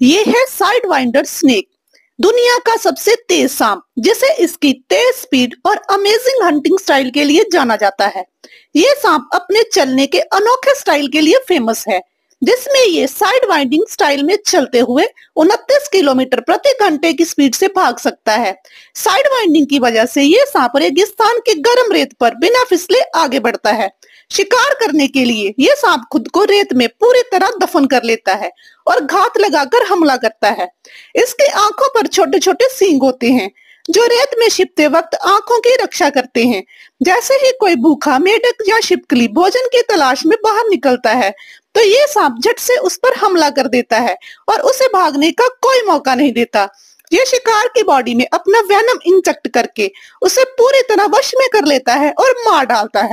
ये है side winder snake दुनिया का सबसे तेज सांप जिसे इसकी तेज स्पीड और अमेजिंग हंटिंग स्टाइल के लिए जाना जाता है ये सांप अपने चलने के अनोखे स्टाइल के लिए फेमस है जिसमें ये साइड वाइंडिंग स्टाइल में चलते हुए उनतीस किलोमीटर प्रति घंटे की स्पीड से भाग सकता है साइड वाइंडिंग की वजह से ये सांप रेगिस्तान के गर्म रेत पर बिना फिसले आगे बढ़ता है शिकार करने के लिए ये सांप खुद को रेत में पूरी तरह दफन कर लेता है और घात लगाकर हमला करता है इसके आंखों पर छोटे छोटे सींग होते हैं जो रेत में छिपते वक्त आंखों की रक्षा करते हैं जैसे ही कोई भूखा मेढक या छिपकली भोजन की तलाश में बाहर निकलता है तो ये सांप झट से उस पर हमला कर देता है और उसे भागने का कोई मौका नहीं देता ये शिकार की बॉडी में अपना वैनम इंजेक्ट करके उसे पूरी तरह वश में कर लेता है और मार डालता है